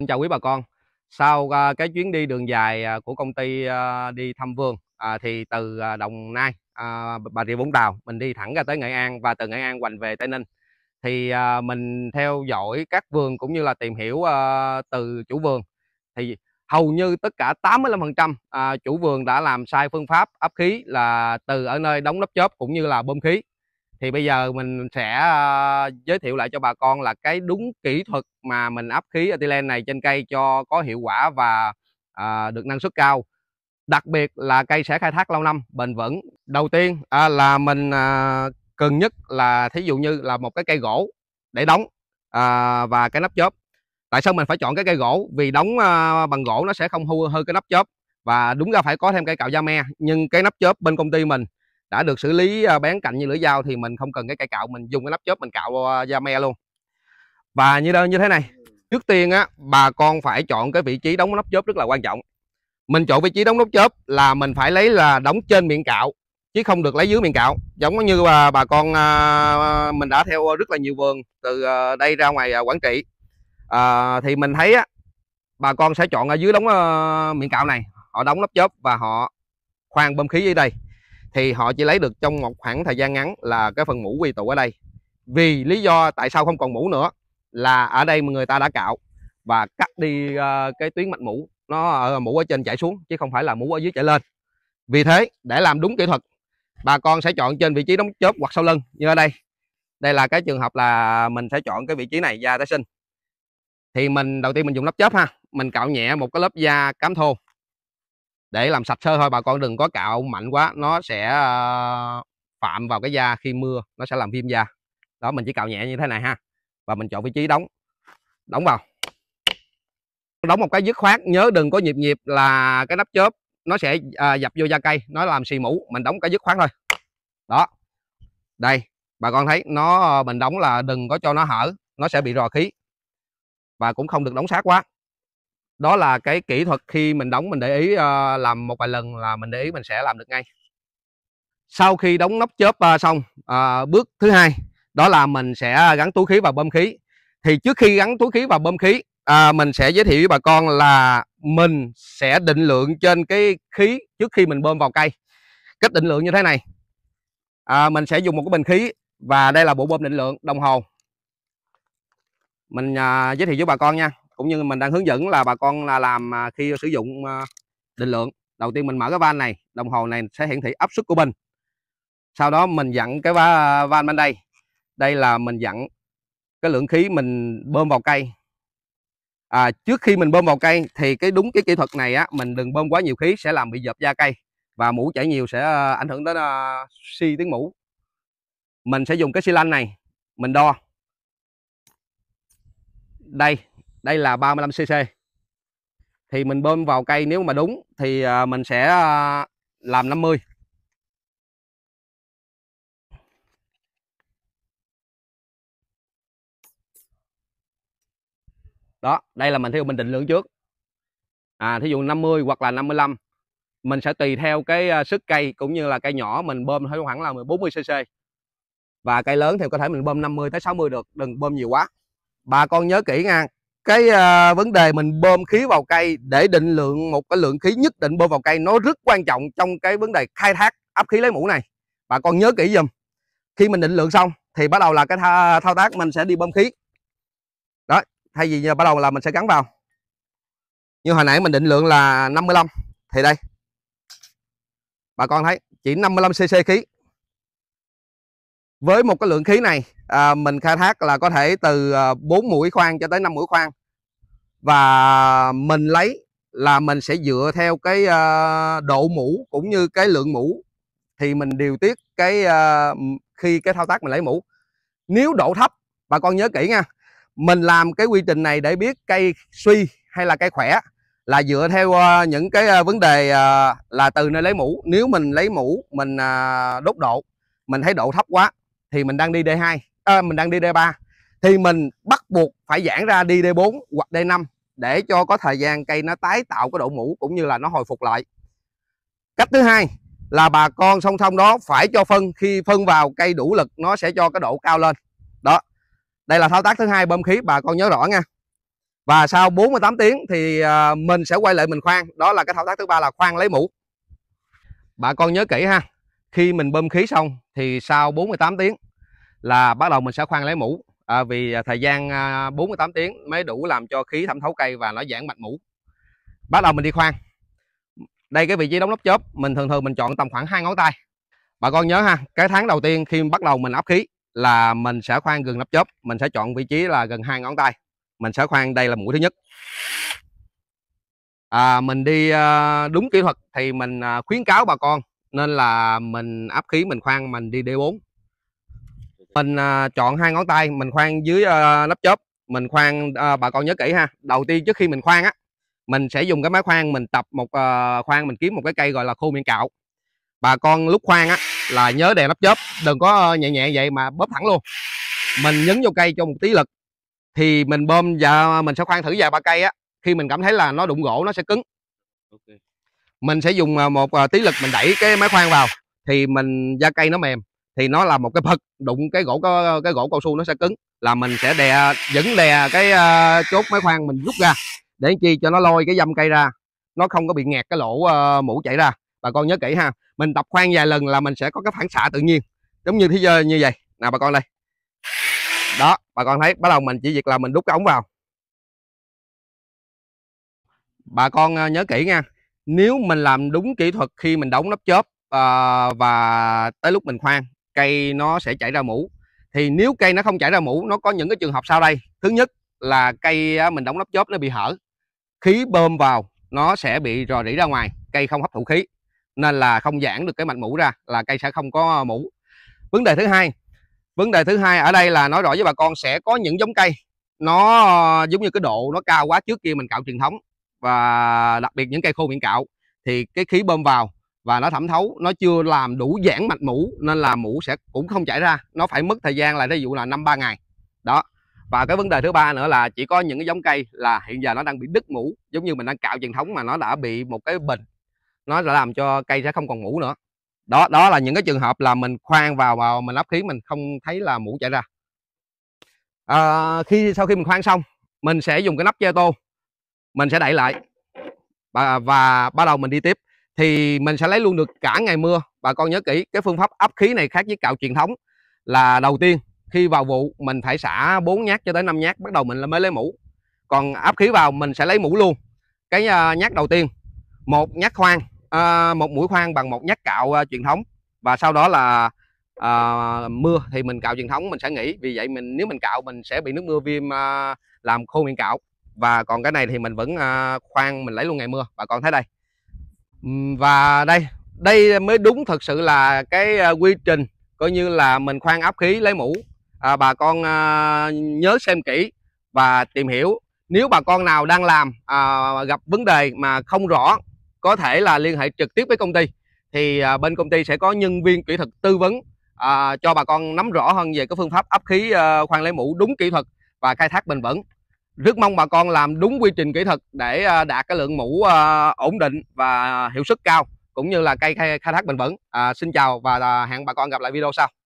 Xin chào quý bà con. Sau à, cái chuyến đi đường dài à, của công ty à, đi thăm vườn thì từ Đồng Nai, Bà Rịa Vũng Tàu mình đi thẳng ra tới Nghệ An và từ Nghệ An hoành về Tây Ninh. Thì mình theo dõi các vườn cũng như là tìm hiểu từ chủ vườn thì hầu như tất cả 85% chủ vườn đã làm sai phương pháp áp khí là từ ở nơi đóng nắp chớp cũng như là bơm khí thì bây giờ mình sẽ ờ, giới thiệu lại cho bà con là cái đúng kỹ thuật mà mình áp khí ethylene này trên cây cho có hiệu quả và à, được năng suất cao đặc biệt là cây sẽ khai thác lâu năm bền vững đầu tiên à, là mình à, cần nhất là thí dụ như là một cái cây gỗ để đóng à, và cái nắp chớp tại sao mình phải chọn cái cây gỗ vì đóng à, bằng gỗ nó sẽ không hư hư cái nắp chớp và đúng ra phải có thêm cây cạo da me nhưng cái nắp chớp bên công ty mình đã được xử lý à, bén cạnh như lưỡi dao thì mình không cần cái cây cạo mình dùng cái nắp chớp mình cạo à, da me luôn và như đơn như thế này trước tiên á bà con phải chọn cái vị trí đóng nắp chớp rất là quan trọng mình chọn vị trí đóng nắp chớp là mình phải lấy là đóng trên miệng cạo chứ không được lấy dưới miệng cạo giống như bà, bà con à, mình đã theo rất là nhiều vườn từ à, đây ra ngoài à, quảng trị à, thì mình thấy á, bà con sẽ chọn ở dưới đóng à, miệng cạo này họ đóng nắp chớp và họ khoan bơm khí dưới đây thì họ chỉ lấy được trong một khoảng thời gian ngắn là cái phần mũ quy tụ ở đây vì lý do tại sao không còn mũ nữa là ở đây người ta đã cạo và cắt đi uh, cái tuyến mạch mũ nó ở ờ, mũ ở trên chạy xuống chứ không phải là mũ ở dưới chạy lên vì thế để làm đúng kỹ thuật bà con sẽ chọn trên vị trí đóng chớp hoặc sau lưng như ở đây đây là cái trường hợp là mình sẽ chọn cái vị trí này da tái sinh thì mình đầu tiên mình dùng lớp chớp ha mình cạo nhẹ một cái lớp da cám thô để làm sạch sơ thôi bà con đừng có cạo mạnh quá nó sẽ ờ, phạm vào cái da khi mưa nó sẽ làm viêm da đó mình chỉ cạo nhẹ như thế này ha và mình chọn vị trí đóng đóng vào đóng một cái dứt khoát nhớ đừng có nhịp nhịp là cái nắp chớp nó sẽ à, dập vô da cây nó làm xì mũ mình đóng cái dứt khoát thôi đó đây bà con thấy nó ờ, mình đóng là đừng có cho nó hở nó sẽ bị rò khí và cũng không được đóng sát quá đó là cái kỹ thuật khi mình đóng mình để ý uh, làm một vài lần là mình để ý mình sẽ làm được ngay sau khi đóng nắp chớp uh, xong uh, bước thứ hai đó là mình sẽ gắn túi khí vào bơm khí thì trước khi gắn túi khí vào bơm khí à, mình sẽ giới thiệu với bà con là mình sẽ định lượng trên cái khí trước khi mình bơm vào cây cách định lượng như thế này à, mình sẽ dùng một cái bình khí và đây là bộ bơm định lượng đồng hồ mình à, giới thiệu với bà con nha cũng như mình đang hướng dẫn là bà con là làm à, khi sử dụng à, định lượng đầu tiên mình mở cái van này đồng hồ này sẽ hiển thị áp suất của mình sau đó mình dặn cái van bên đây đây là mình dặn cái lượng khí mình bơm vào cây à, trước khi mình bơm vào cây thì cái đúng cái kỹ thuật này á mình đừng bơm quá nhiều khí sẽ làm bị dập da cây và mũ chảy nhiều sẽ à, ảnh hưởng đến uh, si tiếng mũ mình sẽ dùng cái xi lanh này mình đo đây đây là 35cc thì mình bơm vào cây nếu mà đúng thì à, mình sẽ à, làm 50 đó đây là mình theo mình định lượng trước à thí dụ 50 hoặc là 55 mình sẽ tùy theo cái à, sức cây cũng như là cây nhỏ mình bơm theo khoảng là 40 cc và cây lớn thì có thể mình bơm 50 tới 60 được đừng bơm nhiều quá bà con nhớ kỹ nha cái à, vấn đề mình bơm khí vào cây để định lượng một cái lượng khí nhất định bơm vào cây nó rất quan trọng trong cái vấn đề khai thác áp khí lấy mũ này bà con nhớ kỹ dùm khi mình định lượng xong thì bắt đầu là cái tha, thao tác mình sẽ đi bơm khí đó thay vì bắt đầu là mình sẽ gắn vào như hồi nãy mình định lượng là 55 thì đây bà con thấy chỉ 55 cc khí với một cái lượng khí này à, mình khai thác là có thể từ 4 à, mũi khoan cho tới 5 mũi khoan và mình lấy là mình sẽ dựa theo cái uh, độ mũ cũng như cái lượng mũ thì mình điều tiết cái uh, khi cái thao tác mình lấy mũ nếu độ thấp bà con nhớ kỹ nha mình làm cái quy trình này để biết cây suy hay là cây khỏe là dựa theo những cái vấn đề là từ nơi lấy mũ nếu mình lấy mũ mình đốt độ mình thấy độ thấp quá thì mình đang đi D2 à, mình đang đi D3 thì mình bắt buộc phải giãn ra đi D4 hoặc D5 để cho có thời gian cây nó tái tạo cái độ mũ cũng như là nó hồi phục lại cách thứ hai là bà con song song đó phải cho phân khi phân vào cây đủ lực nó sẽ cho cái độ cao lên đó đây là thao tác thứ hai bơm khí bà con nhớ rõ nha và sau 48 tiếng thì à, mình sẽ quay lại mình khoan đó là cái thao tác thứ ba là khoan lấy mũ bà con nhớ kỹ ha khi mình bơm khí xong thì sau 48 tiếng là bắt đầu mình sẽ khoan lấy mũ à, vì à, thời gian 48 à, tiếng mới đủ làm cho khí thẩm thấu cây và nó giãn mạch mũ bắt đầu mình đi khoan đây cái vị trí đóng lóc chớp mình thường thường mình chọn tầm khoảng hai ngón tay bà con nhớ ha cái tháng đầu tiên khi bắt đầu mình áp khí là mình sẽ khoan gần nắp chớp mình sẽ chọn vị trí là gần hai ngón tay mình sẽ khoan đây là mũi thứ nhất à, mình đi à, đúng kỹ thuật thì mình khuyến cáo bà con nên là mình áp khí mình khoan mình đi D4 mình à, chọn hai ngón tay mình khoan dưới à, nắp chớp mình khoan à, bà con nhớ kỹ ha đầu tiên trước khi mình khoan á mình sẽ dùng cái máy khoan mình tập một à, khoan mình kiếm một cái cây gọi là khô miệng cạo bà con lúc khoan á là nhớ đè nắp chớp đừng có à, nhẹ nhẹ vậy mà bóp thẳng luôn mình nhấn vô cây cho một tí lực thì mình bơm và dạ, mình sẽ khoan thử vài ba cây á khi mình cảm thấy là nó đụng gỗ nó sẽ cứng okay mình sẽ dùng à, một à, tí lực mình đẩy cái máy khoan vào thì mình da cây nó mềm thì nó là một cái phật đụng cái gỗ có cái gỗ cao su nó sẽ cứng là mình sẽ đè dẫn đè cái uh, chốt máy khoan mình rút ra để chi cho nó lôi cái dâm cây ra nó không có bị nghẹt cái lỗ uh, mũ chảy ra bà con nhớ kỹ ha mình tập khoan vài lần là mình sẽ có cái phản xạ tự nhiên giống như thế giới như vậy nào bà con đây đó bà con thấy bắt đầu mình chỉ việc là mình đút cái ống vào bà con nhớ kỹ nha nếu mình làm đúng kỹ thuật khi mình đóng nắp chớp à, và tới lúc mình khoan cây nó sẽ chảy ra mũ thì nếu cây nó không chảy ra mũ nó có những cái trường hợp sau đây thứ nhất là cây mình đóng nắp chớp nó bị hở khí bơm vào nó sẽ bị rò rỉ ra ngoài cây không hấp thụ khí nên là không giãn được cái mạch mũ ra là cây sẽ không có mũ vấn đề thứ hai vấn đề thứ hai ở đây là nói rõ với bà con sẽ có những giống cây nó ờ, giống như cái độ nó cao quá trước kia mình cạo truyền thống và đặc biệt những cây khô miệng cạo thì cái khí bơm vào và nó thẩm thấu nó chưa làm đủ giãn mạch mũ nên là mũ sẽ cũng không chảy ra nó phải mất thời gian là ví dụ là năm ba ngày đó và cái vấn đề thứ ba nữa là chỉ có những cái giống cây là hiện giờ nó đang bị đứt mũ giống như mình đang cạo truyền thống mà nó đã bị một cái bình nó đã làm cho cây sẽ không còn mũ nữa đó đó là những cái trường hợp là mình khoan vào vào mình lắp khí mình không thấy là mũ chảy ra à, khi sau khi mình khoan xong mình sẽ dùng cái nắp che tô mình sẽ đẩy lại và, và bắt đầu mình đi tiếp thì mình sẽ lấy luôn được cả ngày mưa bà con nhớ kỹ cái phương pháp ấp khí này khác với cạo truyền thống là đầu tiên khi vào vụ mình phải xả 4 nhát cho tới 5 nhát bắt đầu mình mới lấy mũ còn áp khí vào mình sẽ lấy mũ luôn cái à, nhát đầu tiên một nhát khoan à, một mũi khoan bằng một nhát cạo à, truyền thống và sau đó là à, mưa thì mình cạo truyền thống mình sẽ nghỉ vì vậy mình nếu mình cạo mình sẽ bị nước mưa viêm à, làm khô miệng cạo và còn cái này thì mình vẫn à, khoan mình lấy luôn ngày mưa bà con thấy đây và đây đây mới đúng thật sự là cái à, quy trình coi như là mình khoan áp khí lấy mũ à, bà con à, nhớ xem kỹ và tìm hiểu nếu bà con nào đang làm à, gặp vấn đề mà không rõ có thể là liên hệ trực tiếp với công ty thì à, bên công ty sẽ có nhân viên kỹ thuật tư vấn à, cho bà con nắm rõ hơn về cái phương pháp áp khí à, khoan lấy mũ đúng kỹ thuật và khai thác bền vững rất mong bà con làm đúng quy trình kỹ thuật để à, đạt cái lượng mũ à, ổn định và hiệu suất cao cũng như là cây khai thác bền vững à, xin chào và à, hẹn bà con gặp lại video sau